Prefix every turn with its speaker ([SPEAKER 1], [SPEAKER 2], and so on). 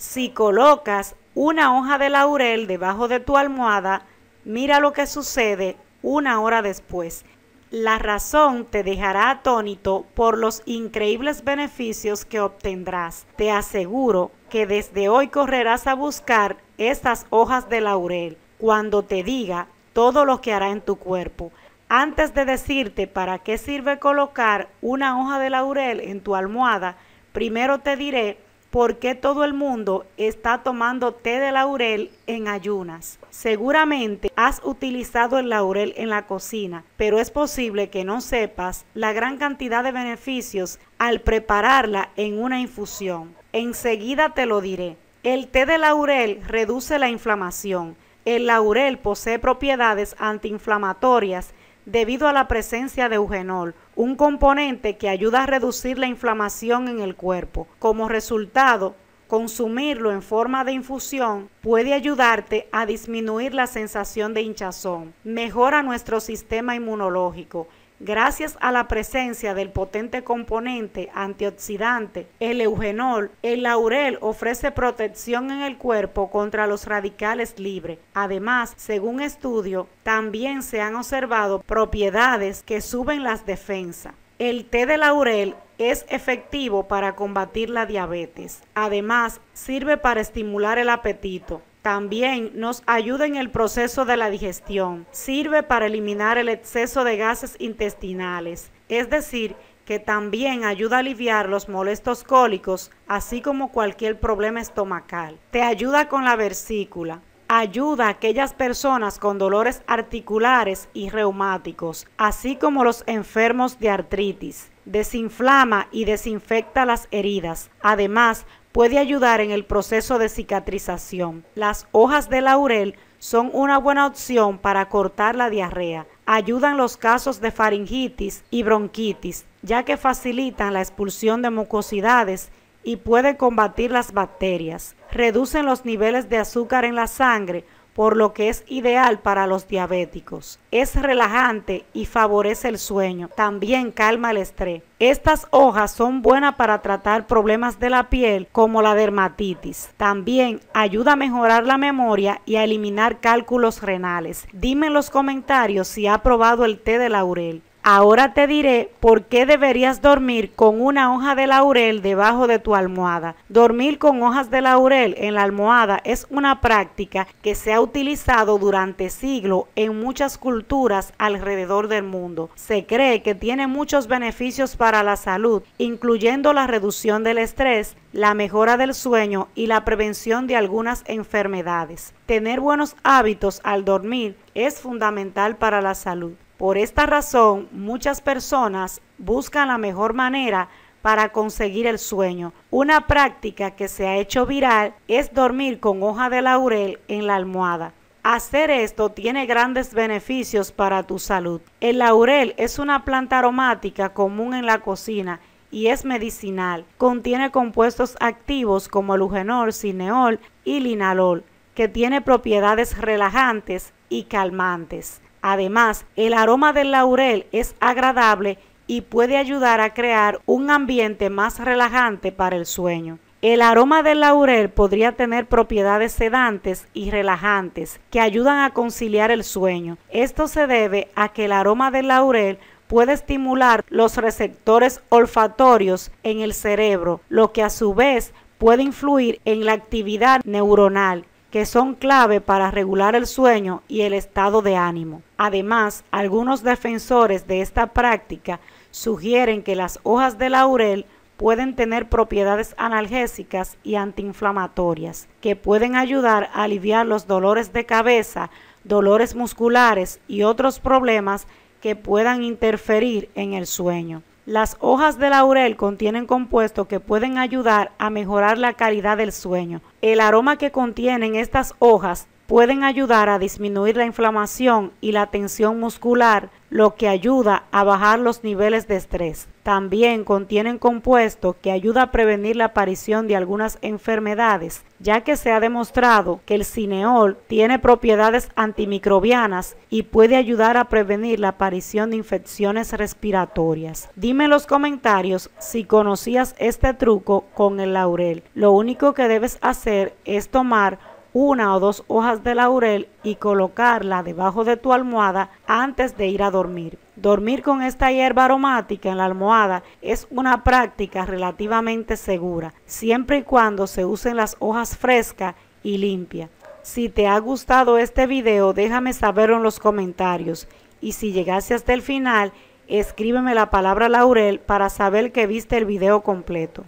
[SPEAKER 1] Si colocas una hoja de laurel debajo de tu almohada, mira lo que sucede una hora después. La razón te dejará atónito por los increíbles beneficios que obtendrás. Te aseguro que desde hoy correrás a buscar estas hojas de laurel cuando te diga todo lo que hará en tu cuerpo. Antes de decirte para qué sirve colocar una hoja de laurel en tu almohada, primero te diré ¿Por qué todo el mundo está tomando té de laurel en ayunas? Seguramente has utilizado el laurel en la cocina, pero es posible que no sepas la gran cantidad de beneficios al prepararla en una infusión. Enseguida te lo diré. El té de laurel reduce la inflamación. El laurel posee propiedades antiinflamatorias debido a la presencia de eugenol, un componente que ayuda a reducir la inflamación en el cuerpo. Como resultado, consumirlo en forma de infusión puede ayudarte a disminuir la sensación de hinchazón, mejora nuestro sistema inmunológico, Gracias a la presencia del potente componente antioxidante, el eugenol, el laurel ofrece protección en el cuerpo contra los radicales libres. Además, según estudio, también se han observado propiedades que suben las defensas. El té de laurel es efectivo para combatir la diabetes. Además, sirve para estimular el apetito, también nos ayuda en el proceso de la digestión. Sirve para eliminar el exceso de gases intestinales, es decir, que también ayuda a aliviar los molestos cólicos, así como cualquier problema estomacal. Te ayuda con la versícula. Ayuda a aquellas personas con dolores articulares y reumáticos, así como los enfermos de artritis. Desinflama y desinfecta las heridas. Además, puede ayudar en el proceso de cicatrización. Las hojas de laurel son una buena opción para cortar la diarrea. Ayudan los casos de faringitis y bronquitis, ya que facilitan la expulsión de mucosidades y pueden combatir las bacterias. Reducen los niveles de azúcar en la sangre por lo que es ideal para los diabéticos. Es relajante y favorece el sueño. También calma el estrés. Estas hojas son buenas para tratar problemas de la piel como la dermatitis. También ayuda a mejorar la memoria y a eliminar cálculos renales. Dime en los comentarios si ha probado el té de laurel. Ahora te diré por qué deberías dormir con una hoja de laurel debajo de tu almohada. Dormir con hojas de laurel en la almohada es una práctica que se ha utilizado durante siglos en muchas culturas alrededor del mundo. Se cree que tiene muchos beneficios para la salud, incluyendo la reducción del estrés, la mejora del sueño y la prevención de algunas enfermedades. Tener buenos hábitos al dormir es fundamental para la salud. Por esta razón, muchas personas buscan la mejor manera para conseguir el sueño. Una práctica que se ha hecho viral es dormir con hoja de laurel en la almohada. Hacer esto tiene grandes beneficios para tu salud. El laurel es una planta aromática común en la cocina y es medicinal. Contiene compuestos activos como lugenol, cineol y linalol, que tiene propiedades relajantes y calmantes. Además, el aroma del laurel es agradable y puede ayudar a crear un ambiente más relajante para el sueño. El aroma del laurel podría tener propiedades sedantes y relajantes que ayudan a conciliar el sueño. Esto se debe a que el aroma del laurel puede estimular los receptores olfatorios en el cerebro, lo que a su vez puede influir en la actividad neuronal que son clave para regular el sueño y el estado de ánimo. Además, algunos defensores de esta práctica sugieren que las hojas de laurel pueden tener propiedades analgésicas y antiinflamatorias, que pueden ayudar a aliviar los dolores de cabeza, dolores musculares y otros problemas que puedan interferir en el sueño. Las hojas de laurel contienen compuestos que pueden ayudar a mejorar la calidad del sueño. El aroma que contienen estas hojas pueden ayudar a disminuir la inflamación y la tensión muscular, lo que ayuda a bajar los niveles de estrés. También contienen compuesto que ayuda a prevenir la aparición de algunas enfermedades, ya que se ha demostrado que el cineol tiene propiedades antimicrobianas y puede ayudar a prevenir la aparición de infecciones respiratorias. Dime en los comentarios si conocías este truco con el laurel. Lo único que debes hacer es tomar una o dos hojas de laurel y colocarla debajo de tu almohada antes de ir a dormir. Dormir con esta hierba aromática en la almohada es una práctica relativamente segura, siempre y cuando se usen las hojas frescas y limpias. Si te ha gustado este video, déjame saberlo en los comentarios. Y si llegaste hasta el final, escríbeme la palabra laurel para saber que viste el video completo.